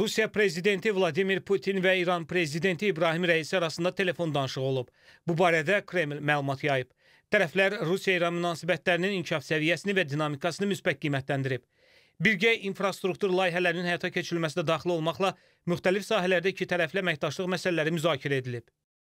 Rusiya prezidenti Vladimir Putin və İran prezidenti İbrahim Rəisi arasında telefon danışığı olub. Bu barədə Kreml məlumat yayıb. Tərəflər Rusiya-İran münasibətlərinin inkişaf səviyyəsini və dinamikasını müsbət qiymətləndirib. Birgə infrastruktur layihələrinin həyata keçirilməsinə daxil olmaqla müxtəlif sahələrdə iki tərəfli əməkdaşlıq məsələləri müzakirə edilib.